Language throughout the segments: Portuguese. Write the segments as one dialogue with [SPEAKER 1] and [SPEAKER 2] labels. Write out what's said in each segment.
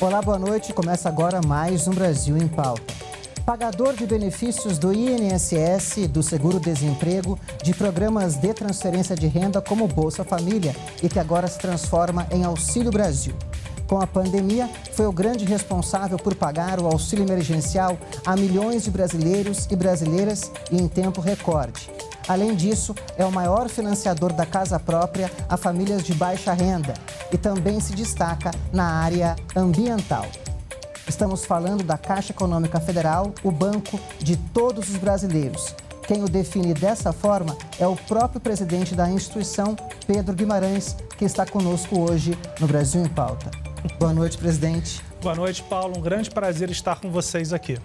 [SPEAKER 1] Olá, boa noite. Começa agora mais um Brasil em Pauta. Pagador de benefícios do INSS, do seguro-desemprego, de programas de transferência de renda como Bolsa Família e que agora se transforma em Auxílio Brasil. Com a pandemia, foi o grande responsável por pagar o auxílio emergencial a milhões de brasileiros e brasileiras e em tempo recorde. Além disso, é o maior financiador da casa própria a famílias de baixa renda e também se destaca na área ambiental. Estamos falando da Caixa Econômica Federal, o banco de todos os brasileiros. Quem o define dessa forma é o próprio presidente da instituição, Pedro Guimarães, que está conosco hoje no Brasil em Pauta. Boa noite, presidente.
[SPEAKER 2] Boa noite, Paulo. Um grande prazer estar com vocês aqui.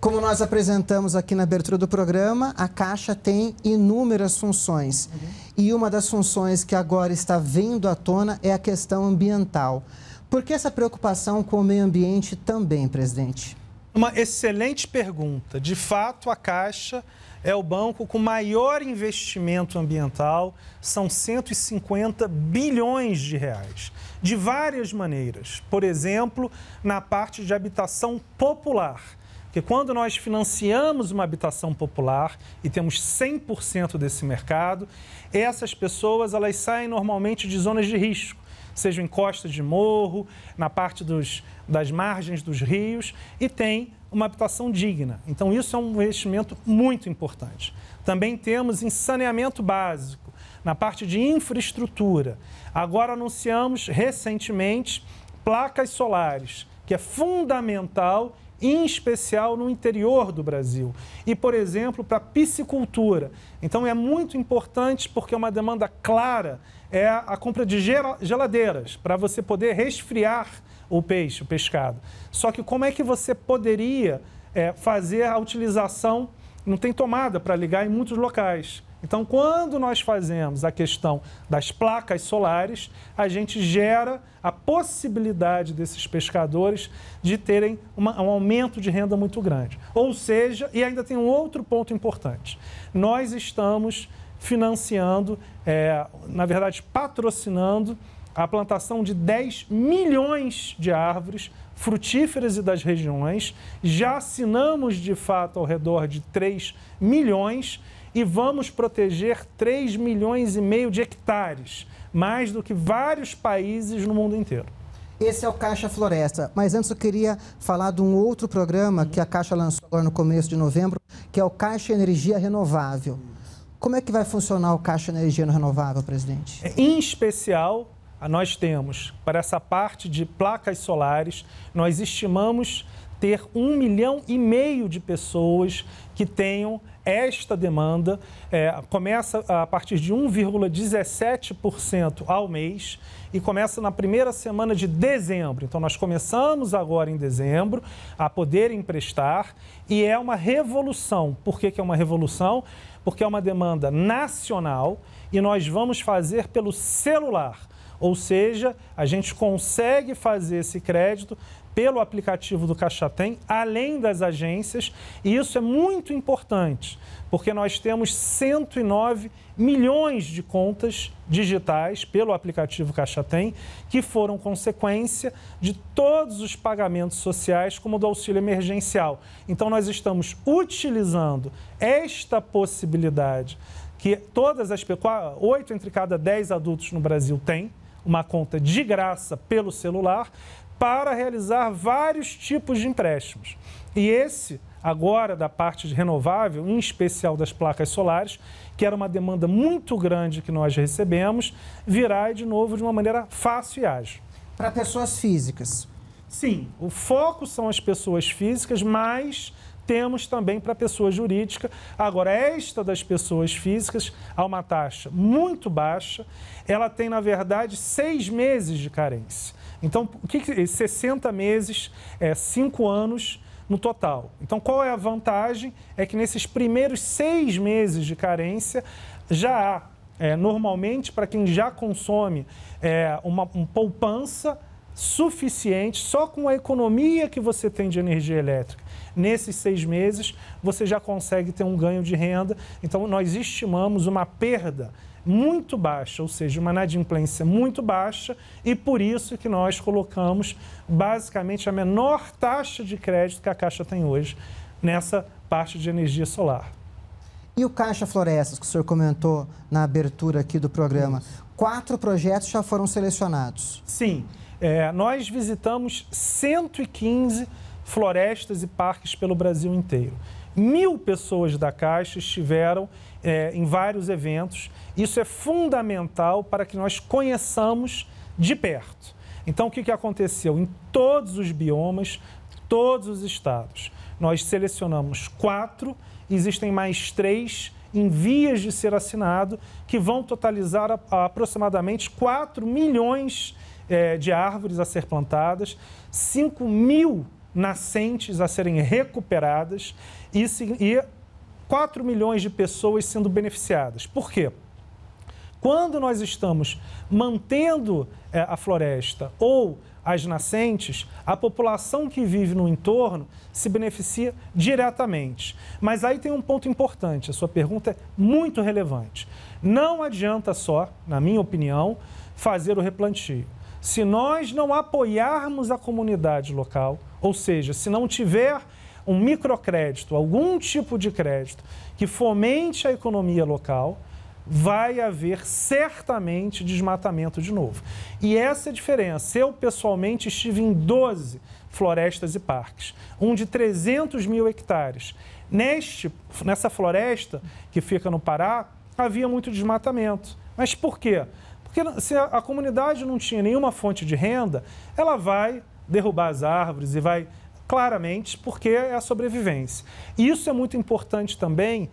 [SPEAKER 1] Como nós apresentamos aqui na abertura do programa, a Caixa tem inúmeras funções. Uhum. E uma das funções que agora está vindo à tona é a questão ambiental. Por que essa preocupação com o meio ambiente também, presidente?
[SPEAKER 2] Uma excelente pergunta. De fato, a Caixa é o banco com maior investimento ambiental, são 150 bilhões de reais de várias maneiras. Por exemplo, na parte de habitação popular. Porque quando nós financiamos uma habitação popular e temos 100% desse mercado, essas pessoas elas saem normalmente de zonas de risco, seja em costas de morro, na parte dos, das margens dos rios, e tem uma habitação digna. Então, isso é um investimento muito importante. Também temos em saneamento básico na parte de infraestrutura. Agora anunciamos recentemente placas solares, que é fundamental em especial no interior do Brasil. E, por exemplo, para piscicultura. Então, é muito importante porque é uma demanda clara é a compra de geladeiras, para você poder resfriar o peixe, o pescado. Só que como é que você poderia é, fazer a utilização? Não tem tomada para ligar em muitos locais. Então, quando nós fazemos a questão das placas solares, a gente gera a possibilidade desses pescadores de terem uma, um aumento de renda muito grande. Ou seja, e ainda tem um outro ponto importante: nós estamos financiando, é, na verdade, patrocinando a plantação de 10 milhões de árvores frutíferas e das regiões. Já assinamos, de fato, ao redor de 3 milhões e vamos proteger 3 milhões e meio de hectares, mais do que vários países no mundo inteiro.
[SPEAKER 1] Esse é o Caixa Floresta. Mas antes eu queria falar de um outro programa que a Caixa lançou agora no começo de novembro, que é o Caixa Energia Renovável. Como é que vai funcionar o Caixa Energia Renovável, presidente?
[SPEAKER 2] É, em especial, nós temos, para essa parte de placas solares, nós estimamos ter um milhão e meio de pessoas que tenham esta demanda é, começa a partir de 1,17% ao mês e começa na primeira semana de dezembro. Então, nós começamos agora em dezembro a poder emprestar e é uma revolução. Por que, que é uma revolução? Porque é uma demanda nacional e nós vamos fazer pelo celular. Ou seja, a gente consegue fazer esse crédito pelo aplicativo do Caixa Tem, além das agências, e isso é muito importante, porque nós temos 109 milhões de contas digitais pelo aplicativo Caixa Tem, que foram consequência de todos os pagamentos sociais, como o do auxílio emergencial. Então, nós estamos utilizando esta possibilidade que todas as oito entre cada dez adultos no Brasil têm uma conta de graça pelo celular para realizar vários tipos de empréstimos. E esse, agora da parte de renovável, em especial das placas solares, que era uma demanda muito grande que nós recebemos, virá de novo de uma maneira fácil e ágil. Para pessoas físicas? Sim, o foco são as pessoas físicas, mas temos também para a pessoa jurídica. Agora, esta das pessoas físicas, há uma taxa muito baixa, ela tem, na verdade, seis meses de carência. Então, o que, que 60 meses, é, 5 anos no total. Então, qual é a vantagem? É que nesses primeiros seis meses de carência já há, é, normalmente, para quem já consome, é, uma, uma poupança suficiente só com a economia que você tem de energia elétrica. Nesses seis meses, você já consegue ter um ganho de renda. Então, nós estimamos uma perda muito baixa, ou seja, uma inadimplência muito baixa, e por isso que nós colocamos basicamente a menor taxa de crédito que a Caixa tem hoje nessa parte
[SPEAKER 1] de energia solar. E o Caixa Florestas, que o senhor comentou na abertura aqui do programa, quatro projetos já foram selecionados. Sim, é, nós visitamos
[SPEAKER 2] 115 florestas e parques pelo Brasil inteiro. Mil pessoas da Caixa estiveram é, em vários eventos. Isso é fundamental para que nós conheçamos de perto. Então, o que, que aconteceu? Em todos os biomas, todos os estados, nós selecionamos quatro, existem mais três em vias de ser assinado, que vão totalizar a, a aproximadamente 4 milhões é, de árvores a ser plantadas, 5 mil nascentes a serem recuperadas e, e 4 milhões de pessoas sendo beneficiadas. Por quê? Quando nós estamos mantendo é, a floresta ou as nascentes, a população que vive no entorno se beneficia diretamente. Mas aí tem um ponto importante, a sua pergunta é muito relevante. Não adianta só, na minha opinião, fazer o replantio. Se nós não apoiarmos a comunidade local, ou seja, se não tiver um microcrédito, algum tipo de crédito que fomente a economia local, vai haver certamente desmatamento de novo. E essa é a diferença. Eu, pessoalmente, estive em 12 florestas e parques, um de 300 mil hectares. Neste, nessa floresta que fica no Pará, havia muito desmatamento. Mas por quê? Porque se a, a comunidade não tinha nenhuma fonte de renda, ela vai derrubar as árvores e vai claramente porque é a sobrevivência. Isso é muito importante também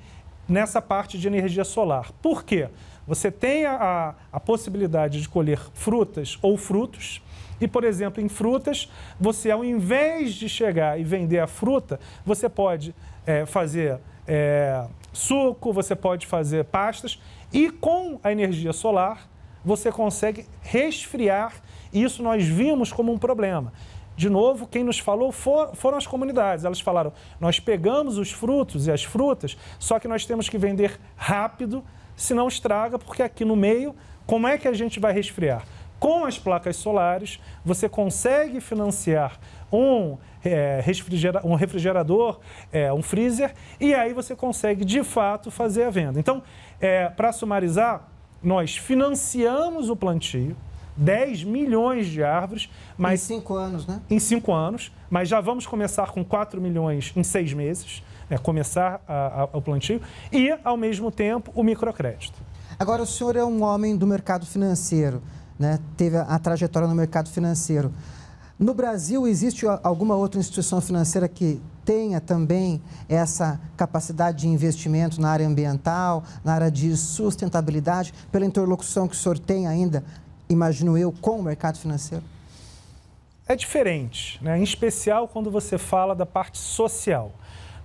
[SPEAKER 2] nessa parte de energia solar. Por quê? Você tem a, a possibilidade de colher frutas ou frutos. E, por exemplo, em frutas, você, ao invés de chegar e vender a fruta, você pode é, fazer é, suco, você pode fazer pastas. E com a energia solar, você consegue resfriar. E isso nós vimos como um problema. De novo, quem nos falou for, foram as comunidades. Elas falaram: nós pegamos os frutos e as frutas, só que nós temos que vender rápido, senão estraga, porque aqui no meio, como é que a gente vai resfriar? Com as placas solares, você consegue financiar um, é, refrigera um refrigerador, é, um freezer, e aí você consegue de fato fazer a venda. Então, é, eh, para sumarizar, nós financiamos o plantio, 10 milhões de árvores. Mas, em cinco anos, né? Em cinco anos, mas já vamos começar com 4 milhões em seis meses, né, começar
[SPEAKER 1] a, a, o plantio, e, ao mesmo tempo, o microcrédito. Agora, o senhor é um homem do mercado financeiro, né? teve a, a trajetória no mercado financeiro. No Brasil, existe alguma outra instituição financeira que tenha também essa capacidade de investimento na área ambiental, na área de sustentabilidade, pela interlocução que o senhor tem ainda imagino eu, com o mercado financeiro?
[SPEAKER 2] É diferente, né? em especial quando você fala da parte social.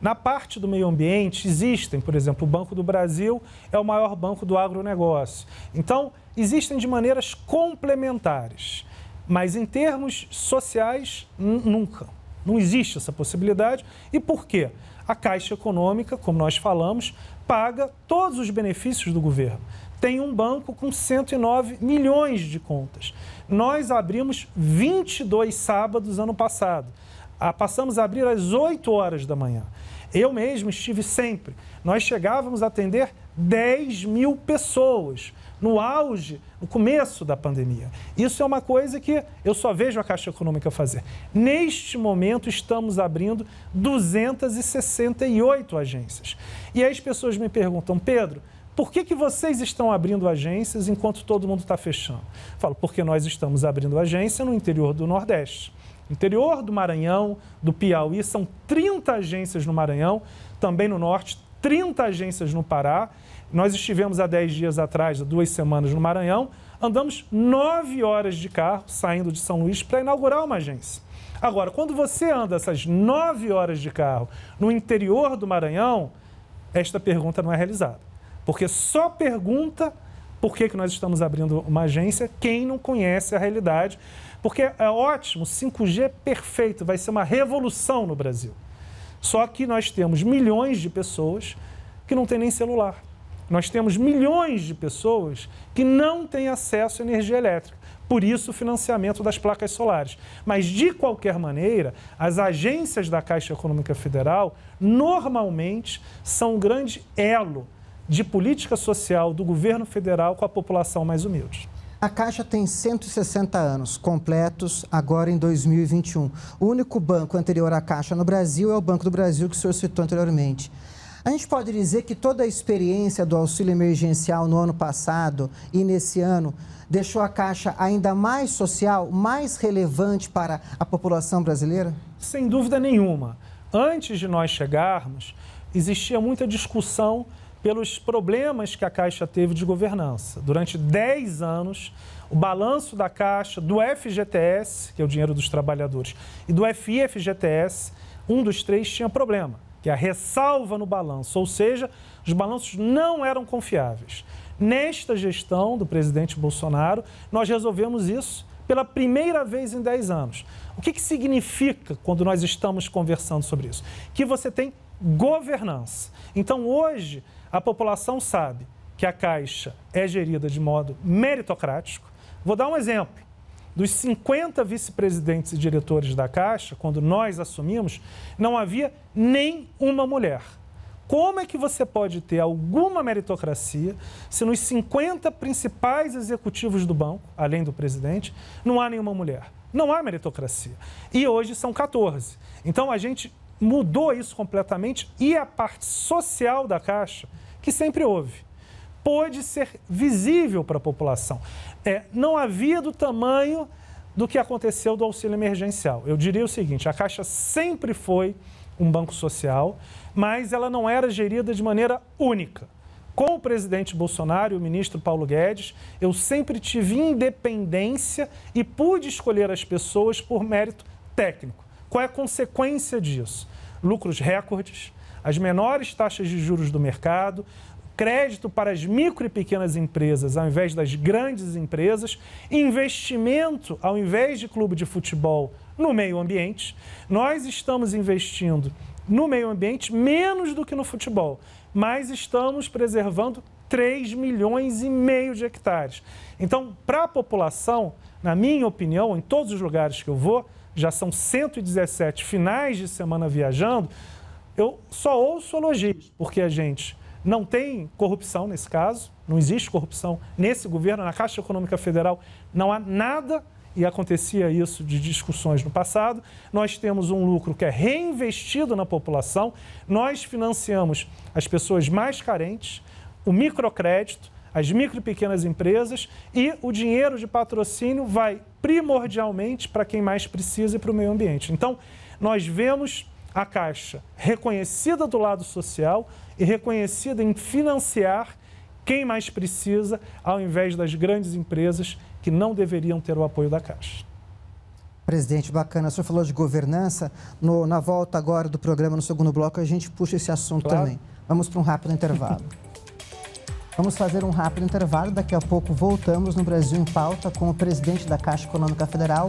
[SPEAKER 2] Na parte do meio ambiente, existem, por exemplo, o Banco do Brasil é o maior banco do agronegócio. Então, existem de maneiras complementares, mas em termos sociais, nunca. Não existe essa possibilidade. E por quê? A Caixa Econômica, como nós falamos, paga todos os benefícios do governo tem um banco com 109 milhões de contas. Nós abrimos 22 sábados ano passado. Ah, passamos a abrir às 8 horas da manhã. Eu mesmo estive sempre. Nós chegávamos a atender 10 mil pessoas no auge, no começo da pandemia. Isso é uma coisa que eu só vejo a Caixa Econômica fazer. Neste momento, estamos abrindo 268 agências. E aí as pessoas me perguntam, Pedro, por que, que vocês estão abrindo agências enquanto todo mundo está fechando? falo, porque nós estamos abrindo agência no interior do Nordeste. Interior do Maranhão, do Piauí, são 30 agências no Maranhão, também no Norte, 30 agências no Pará. Nós estivemos há 10 dias atrás, há duas semanas, no Maranhão. Andamos 9 horas de carro saindo de São Luís para inaugurar uma agência. Agora, quando você anda essas 9 horas de carro no interior do Maranhão, esta pergunta não é realizada. Porque só pergunta por que, que nós estamos abrindo uma agência quem não conhece a realidade. Porque é ótimo, 5G é perfeito, vai ser uma revolução no Brasil. Só que nós temos milhões de pessoas que não têm nem celular. Nós temos milhões de pessoas que não têm acesso à energia elétrica. Por isso, o financiamento das placas solares. Mas, de qualquer maneira, as agências da Caixa Econômica Federal normalmente são um grande elo de política social do governo federal com a população
[SPEAKER 1] mais humilde. A Caixa tem 160 anos completos agora em 2021. O único banco anterior à Caixa no Brasil é o Banco do Brasil que o senhor citou anteriormente. A gente pode dizer que toda a experiência do auxílio emergencial no ano passado e nesse ano deixou a Caixa ainda mais social, mais relevante para a população brasileira? Sem dúvida nenhuma.
[SPEAKER 2] Antes de nós chegarmos, existia muita discussão pelos problemas que a Caixa teve de governança. Durante 10 anos, o balanço da Caixa, do FGTS, que é o dinheiro dos trabalhadores, e do FIFGTS, um dos três tinha problema, que é a ressalva no balanço, ou seja, os balanços não eram confiáveis. Nesta gestão do presidente Bolsonaro, nós resolvemos isso pela primeira vez em 10 anos. O que, que significa quando nós estamos conversando sobre isso? Que você tem governança. Então, hoje, a população sabe que a Caixa é gerida de modo meritocrático. Vou dar um exemplo. Dos 50 vice-presidentes e diretores da Caixa, quando nós assumimos, não havia nem uma mulher. Como é que você pode ter alguma meritocracia se nos 50 principais executivos do banco, além do presidente, não há nenhuma mulher? Não há meritocracia. E hoje são 14. Então a gente mudou isso completamente e a parte social da Caixa que sempre houve, pôde ser visível para a população. É, não havia do tamanho do que aconteceu do auxílio emergencial. Eu diria o seguinte: a Caixa sempre foi um banco social, mas ela não era gerida de maneira única. Com o presidente Bolsonaro e o ministro Paulo Guedes, eu sempre tive independência e pude escolher as pessoas por mérito técnico. Qual é a consequência disso? Lucros recordes, as menores taxas de juros do mercado, crédito para as micro e pequenas empresas ao invés das grandes empresas, investimento ao invés de clube de futebol no meio ambiente. Nós estamos investindo no meio ambiente menos do que no futebol, mas estamos preservando 3 milhões e meio de hectares. Então, para a população, na minha opinião, em todos os lugares que eu vou, já são 117 finais de semana viajando, eu só ouço elogios, porque a gente não tem corrupção nesse caso, não existe corrupção nesse governo, na Caixa Econômica Federal não há nada, e acontecia isso de discussões no passado. Nós temos um lucro que é reinvestido na população, nós financiamos as pessoas mais carentes, o microcrédito, as micro e pequenas empresas e o dinheiro de patrocínio vai primordialmente para quem mais precisa e para o meio ambiente. Então, nós vemos a Caixa reconhecida do lado social e reconhecida em financiar quem mais precisa, ao invés das grandes empresas que não deveriam ter o apoio da Caixa.
[SPEAKER 1] Presidente, bacana. O senhor falou de governança. No, na volta agora do programa, no segundo bloco, a gente puxa esse assunto claro. também. Vamos para um rápido intervalo. Vamos fazer um rápido intervalo. Daqui a pouco voltamos no Brasil em Pauta com o presidente da Caixa Econômica Federal,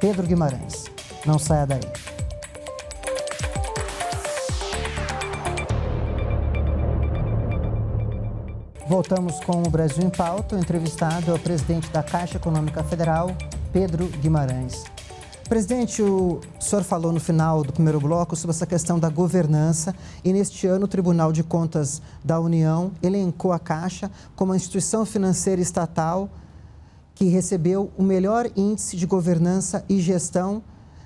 [SPEAKER 1] Pedro Guimarães. Não saia daí. Voltamos com o Brasil em Pauta. O entrevistado é o presidente da Caixa Econômica Federal, Pedro Guimarães. Presidente, o senhor falou no final do primeiro bloco sobre essa questão da governança e neste ano o Tribunal de Contas da União elencou a Caixa como a instituição financeira estatal que recebeu o melhor índice de governança e gestão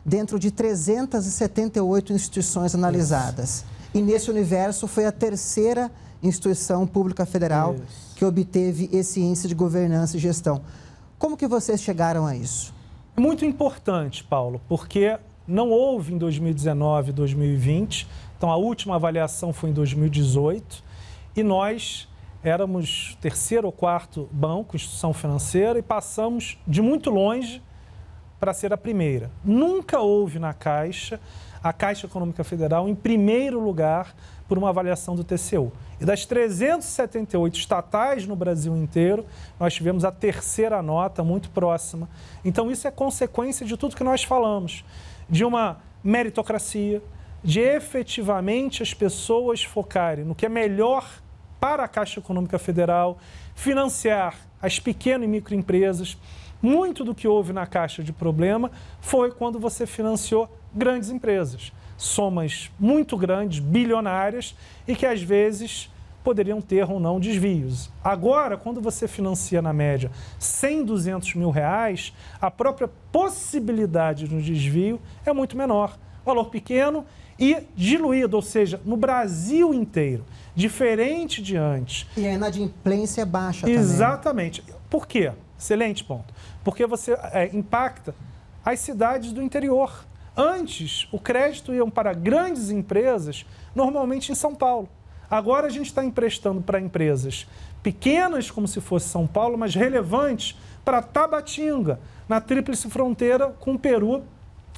[SPEAKER 1] dentro de 378 instituições analisadas. Isso. E nesse universo foi a terceira instituição pública federal isso. que obteve esse índice de governança e gestão. Como que vocês chegaram a isso?
[SPEAKER 2] É muito importante, Paulo, porque não houve em 2019 e 2020. Então, a última avaliação foi em 2018 e nós éramos terceiro ou quarto banco, instituição financeira, e passamos de muito longe para ser a primeira. Nunca houve na Caixa a Caixa Econômica Federal em primeiro lugar por uma avaliação do TCU. E das 378 estatais no Brasil inteiro, nós tivemos a terceira nota, muito próxima. Então, isso é consequência de tudo que nós falamos, de uma meritocracia, de efetivamente as pessoas focarem no que é melhor para a Caixa Econômica Federal, financiar as pequenas e microempresas. Muito do que houve na Caixa de problema foi quando você financiou grandes empresas, somas muito grandes, bilionárias e que às vezes poderiam ter ou não desvios. Agora, quando você financia na média 100, 200 mil reais, a própria possibilidade de um desvio é muito menor. Valor pequeno e diluído, ou seja, no Brasil inteiro, diferente de antes.
[SPEAKER 1] E a inadimplência é baixa
[SPEAKER 2] Exatamente. também. Exatamente. Por quê? Excelente ponto. Porque você é, impacta as cidades do interior. Antes, o crédito ia para grandes empresas, normalmente em São Paulo. Agora a gente está emprestando para empresas pequenas, como se fosse São Paulo, mas relevantes para Tabatinga, na tríplice fronteira com o Peru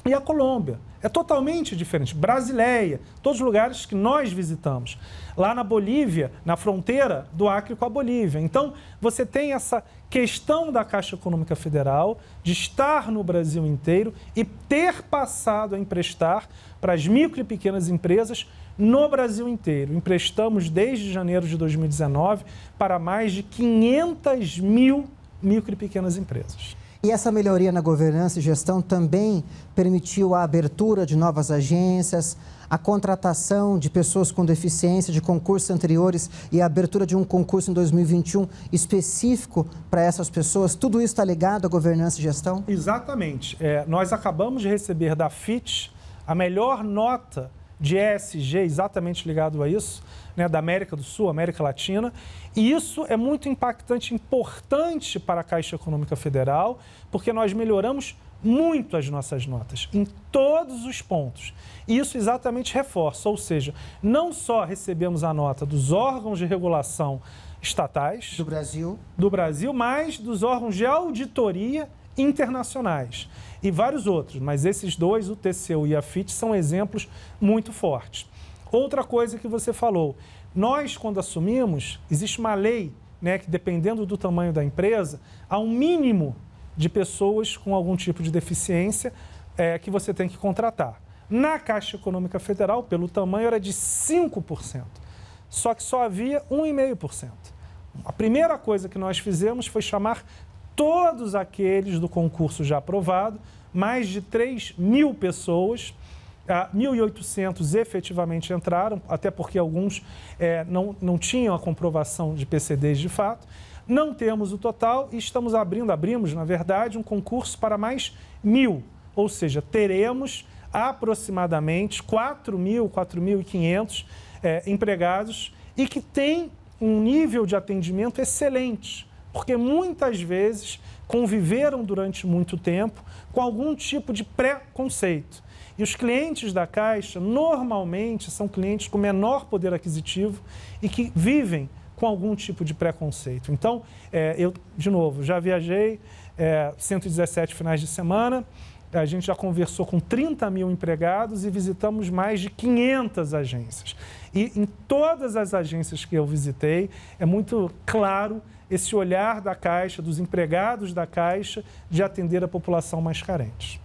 [SPEAKER 2] e a Colômbia. É totalmente diferente. Brasileia, todos os lugares que nós visitamos. Lá na Bolívia, na fronteira do Acre com a Bolívia. Então, você tem essa questão da Caixa Econômica Federal de estar no Brasil inteiro e ter passado a emprestar para as micro e pequenas empresas no Brasil inteiro. Emprestamos desde janeiro de 2019 para mais de 500 mil
[SPEAKER 1] micro e pequenas empresas. E essa melhoria na governança e gestão também permitiu a abertura de novas agências, a contratação de pessoas com deficiência de concursos anteriores e a abertura de um concurso em 2021 específico para essas pessoas. Tudo isso está ligado à governança e gestão? Exatamente.
[SPEAKER 2] É, nós acabamos de receber da FIT a melhor nota de ESG exatamente ligado a isso, né, da América do Sul, América Latina. E isso é muito impactante, importante para a Caixa Econômica Federal, porque nós melhoramos muito as nossas notas, em todos os pontos. E isso exatamente reforça, ou seja, não só recebemos a nota dos órgãos de regulação estatais... Do Brasil. Do Brasil, mas dos órgãos de auditoria internacionais e vários outros, mas esses dois, o TCU e a FIT, são exemplos muito fortes. Outra coisa que você falou, nós, quando assumimos, existe uma lei né, que, dependendo do tamanho da empresa, há um mínimo de pessoas com algum tipo de deficiência é, que você tem que contratar. Na Caixa Econômica Federal, pelo tamanho, era de 5%. Só que só havia 1,5%. A primeira coisa que nós fizemos foi chamar todos aqueles do concurso já aprovado, mais de 3 mil pessoas. 1.800 ah, efetivamente entraram, até porque alguns é, não, não tinham a comprovação de PCDs de fato. Não temos o total e estamos abrindo, abrimos, na verdade, um concurso para mais mil, ou seja, teremos aproximadamente 4.000, mil, 4.500 é, eh, empregados e que têm um nível de atendimento excelente porque muitas vezes conviveram durante muito tempo com algum tipo de preconceito. E os clientes da Caixa normalmente são clientes com menor poder aquisitivo e que vivem com algum tipo de preconceito. Então, é, eu, de novo, já viajei é, 117 finais de semana, a gente já conversou com 30 mil empregados e visitamos mais de 500 agências. E em todas as agências que eu visitei, é muito claro esse olhar da Caixa, dos empregados da Caixa, de atender
[SPEAKER 1] a população mais carente.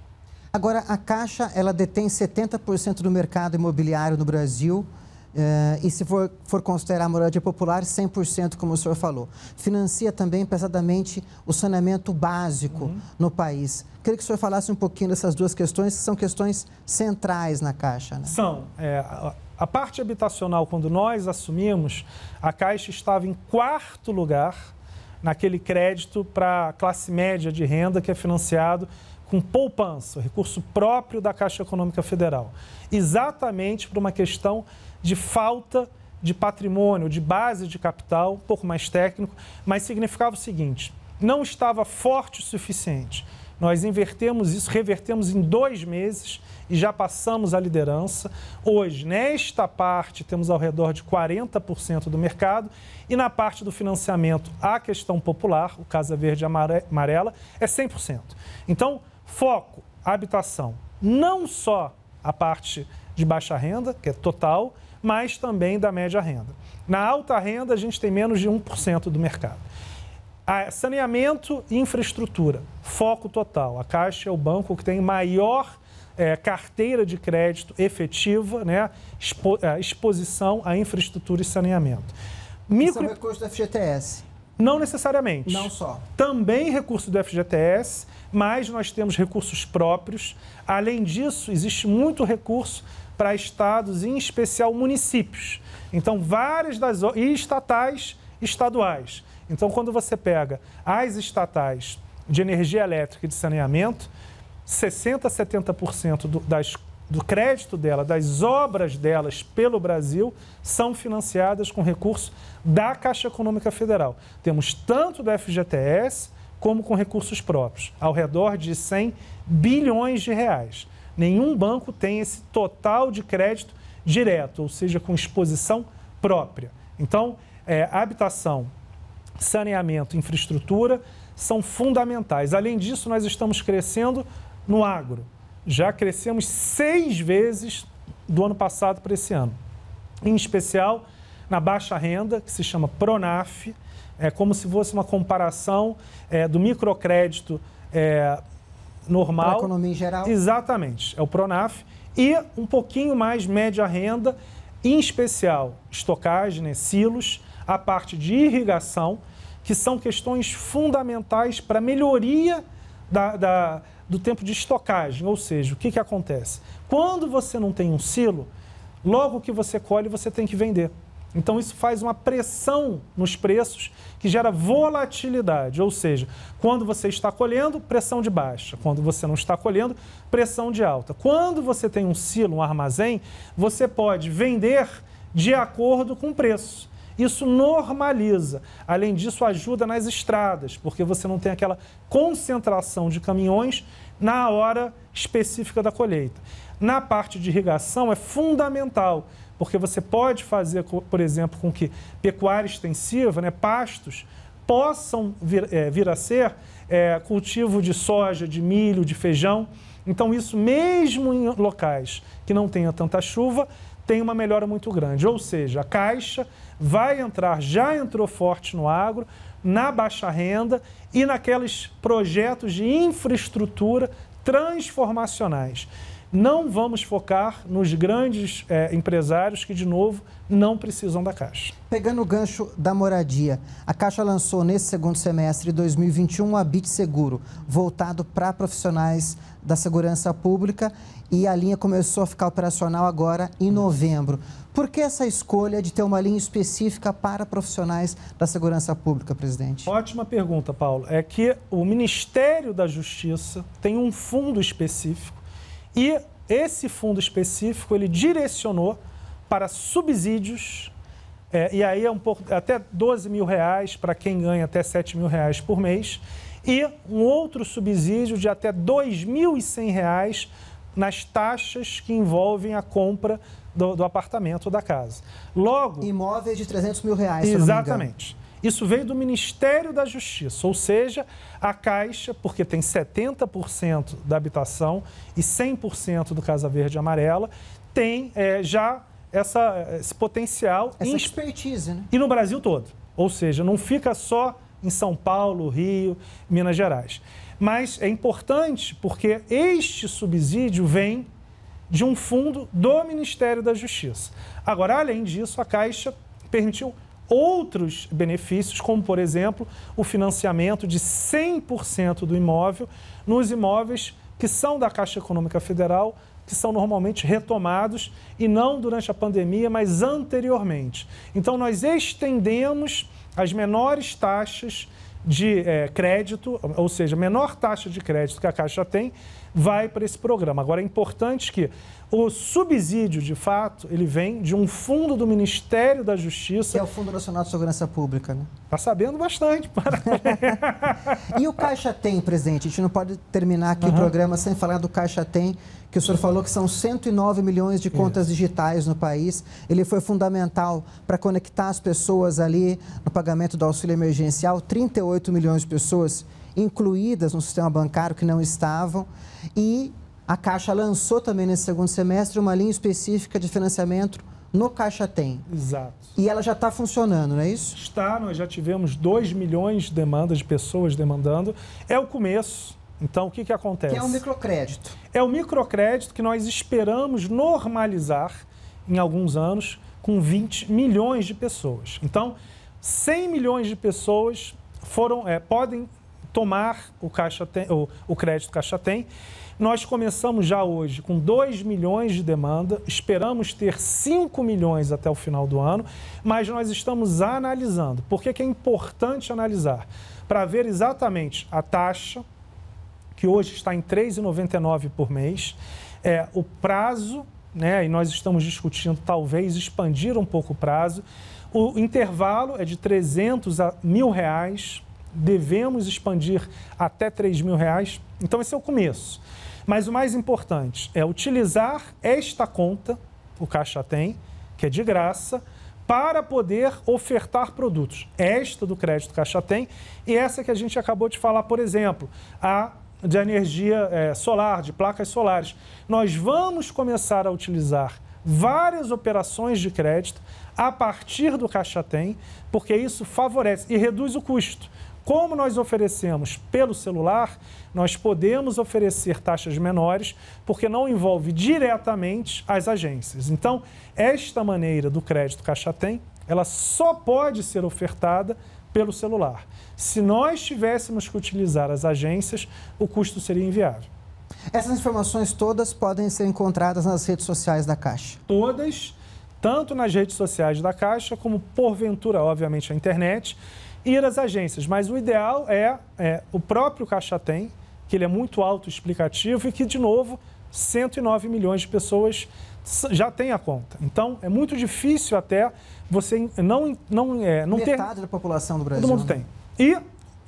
[SPEAKER 1] Agora, a Caixa, ela detém 70% do mercado imobiliário no Brasil. Uh, e se for, for considerar a moradia popular, 100%, como o senhor falou. Financia também pesadamente o saneamento básico uhum. no país. Queria que o senhor falasse um pouquinho dessas duas questões, que são questões centrais na Caixa. Né? São.
[SPEAKER 2] É, a parte habitacional, quando nós assumimos, a Caixa estava em quarto lugar naquele crédito para a classe média de renda que é financiado com poupança, recurso próprio da Caixa Econômica Federal. Exatamente por uma questão de falta de patrimônio, de base de capital, um pouco mais técnico, mas significava o seguinte: não estava forte o suficiente nós invertemos isso, revertemos em dois meses e já passamos a liderança. Hoje, nesta parte, temos ao redor de 40% do mercado e na parte do financiamento, a questão popular, o Casa Verde Amarela, é 100%. Então, foco, habitação, não só a parte de baixa renda, que é total, mas também da média renda. Na alta renda, a gente tem menos de 1% do mercado. Ah, saneamento e infraestrutura, foco total. A Caixa é o banco que tem maior é, carteira de crédito efetiva, né? Expo, é, exposição à infraestrutura e saneamento. Micro... Isso é recurso do FGTS. Não necessariamente. Não só. Também recurso do FGTS, mas nós temos recursos próprios. Além disso, existe muito recurso para estados, em especial municípios. Então, várias das. e estatais estaduais. Então, quando você pega as estatais de energia elétrica e de saneamento, 60%, 70% do, das, do crédito dela, das obras delas pelo Brasil, são financiadas com recurso da Caixa Econômica Federal. Temos tanto do FGTS como com recursos próprios, ao redor de 100 bilhões de reais. Nenhum banco tem esse total de crédito direto, ou seja, com exposição própria. Então, é, habitação saneamento, infraestrutura são fundamentais. Além disso, nós estamos crescendo no agro. Já crescemos seis vezes do ano passado para esse ano. Em especial na baixa renda, que se chama PRONAF, é como se fosse uma comparação é, do microcrédito é, normal. Para a economia em geral. Exatamente, é o PRONAF. E um pouquinho mais média renda, em especial estocagem, né, silos, a parte de irrigação, que são questões fundamentais para a melhoria da, da, do tempo de estocagem. Ou seja, o que, que acontece? Quando você não tem um silo, logo que você colhe, você tem que vender. Então, isso faz uma pressão nos preços que gera volatilidade, ou seja, quando você está colhendo, pressão de baixa, quando você não está colhendo, pressão de alta. Quando você tem um silo, um armazém, você pode vender de acordo com o preço. Isso normaliza. Além disso, ajuda nas estradas, porque você não tem aquela concentração de caminhões na hora específica da colheita. Na parte de irrigação é fundamental, porque você pode fazer, por exemplo, com que pecuária extensiva, né, pastos, possam vir, é, vir a ser é, cultivo de soja, de milho, de feijão. Então, isso mesmo em locais que não tenha tanta chuva, tem uma melhora muito grande. Ou seja, a caixa vai entrar, já entrou forte no agro, na baixa renda e naqueles projetos de infraestrutura transformacionais. Não vamos focar nos grandes é, empresários que, de novo, não precisam da Caixa.
[SPEAKER 1] Pegando o gancho da moradia, a Caixa lançou nesse segundo semestre de 2021 o Habit Seguro, voltado para profissionais da segurança pública e a linha começou a ficar operacional agora em hum. novembro. Por que essa escolha de ter uma linha específica para profissionais da segurança pública, presidente?
[SPEAKER 2] Ótima pergunta, Paulo. É que o Ministério da Justiça tem um fundo específico e esse fundo específico ele direcionou para subsídios é, e aí é um pouco até 12 mil reais para quem ganha até 7 mil reais por mês e um outro subsídio de até 2.100 reais nas taxas que envolvem a compra do, do apartamento ou da casa. Logo... Imóveis
[SPEAKER 1] de 300 mil reais, Exatamente.
[SPEAKER 2] Isso veio do Ministério da Justiça, ou seja, a Caixa, porque tem 70% da habitação e 100% do Casa Verde e Amarela, tem é, já essa, esse potencial. Essa
[SPEAKER 1] expertise, né?
[SPEAKER 2] E no Brasil todo. Ou seja, não fica só em São Paulo, Rio, Minas Gerais. Mas é importante porque este subsídio vem de um fundo do Ministério da Justiça. Agora, além disso, a Caixa permitiu outros benefícios, como, por exemplo, o financiamento de 100% do imóvel nos imóveis que são da Caixa Econômica Federal, que são normalmente retomados e não durante a pandemia, mas anteriormente. Então, nós estendemos as menores taxas de é, crédito, ou seja, menor taxa de crédito que a Caixa tem, vai para esse programa. Agora, é importante que o subsídio, de fato, ele vem de um fundo do Ministério da Justiça.
[SPEAKER 1] Que é o Fundo Nacional de Segurança Pública, né? Está sabendo bastante. Para... e o Caixa Tem, presidente? A gente não pode terminar aqui uhum. o programa sem falar do Caixa Tem, que o senhor falou que são 109 milhões de contas Isso. digitais no país. Ele foi fundamental para conectar as pessoas ali no pagamento do auxílio emergencial. 38 milhões de pessoas incluídas no sistema bancário que não estavam e a Caixa lançou também nesse segundo semestre uma linha específica de financiamento no Caixa Tem. Exato. E ela já está funcionando, não é isso?
[SPEAKER 2] Está, nós já tivemos 2 milhões de demandas de pessoas demandando. É o começo. Então, o que, que acontece? Que é um microcrédito. É o um microcrédito que nós esperamos normalizar em alguns anos com 20 milhões de pessoas. Então, 100 milhões de pessoas foram é, podem tomar o, caixa tem, o, o crédito Caixa Tem. Nós começamos já hoje com 2 milhões de demanda, esperamos ter 5 milhões até o final do ano, mas nós estamos analisando. Por que, que é importante analisar? Para ver exatamente a taxa, que hoje está em 3,99 por mês, é, o prazo, né, e nós estamos discutindo talvez expandir um pouco o prazo, o intervalo é de 300 a mil reais devemos expandir até 3 mil reais. Então, esse é o começo. Mas o mais importante é utilizar esta conta, o Caixa tem, que é de graça, para poder ofertar produtos. Esta do Crédito Caixa tem e essa que a gente acabou de falar, por exemplo, a de energia é, solar, de placas solares. Nós vamos começar a utilizar várias operações de crédito a partir do Caixa Tem, porque isso favorece e reduz o custo. Como nós oferecemos pelo celular, nós podemos oferecer taxas menores, porque não envolve diretamente as agências. Então, esta maneira do crédito Caixa Tem, ela só pode ser ofertada pelo celular. Se nós tivéssemos que utilizar as agências, o custo seria inviável. Essas informações todas podem ser
[SPEAKER 1] encontradas nas redes sociais da Caixa?
[SPEAKER 2] Todas, tanto nas redes sociais da Caixa, como porventura, obviamente, a internet ir às agências. Mas o ideal é, é o próprio Caixa Tem, que ele é muito autoexplicativo e que, de novo, 109 milhões de pessoas já têm a conta. Então, é muito difícil até você não, não, é, não Metade ter... Metade da população do Brasil. Todo mundo né? tem. E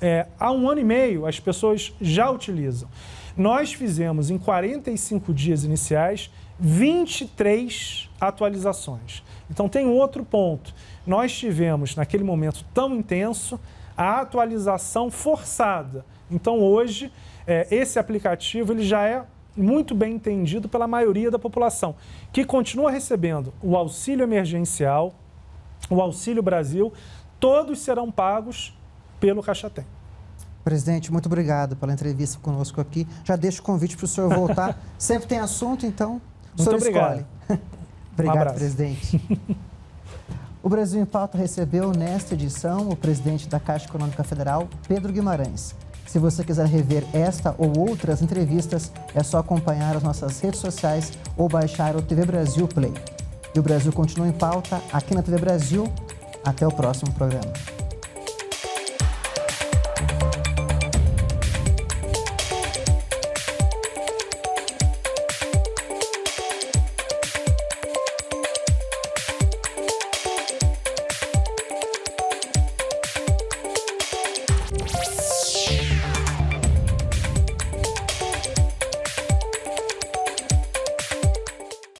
[SPEAKER 2] é, há um ano e meio as pessoas já utilizam. Nós fizemos, em 45 dias iniciais, 23 atualizações. Então, tem outro ponto nós tivemos, naquele momento tão intenso, a atualização forçada. Então, hoje, é, esse aplicativo ele já é muito bem entendido pela maioria da população, que continua recebendo o auxílio emergencial, o Auxílio Brasil, todos serão pagos pelo Caixa Tem.
[SPEAKER 1] Presidente, muito obrigado pela entrevista conosco aqui. Já deixo o convite para o senhor voltar. Sempre tem assunto, então, o muito senhor obrigado. escolhe. obrigado, um presidente. O Brasil em Pauta recebeu nesta edição o presidente da Caixa Econômica Federal, Pedro Guimarães. Se você quiser rever esta ou outras entrevistas, é só acompanhar as nossas redes sociais ou baixar o TV Brasil Play. E o Brasil continua em pauta aqui na TV Brasil. Até o próximo programa.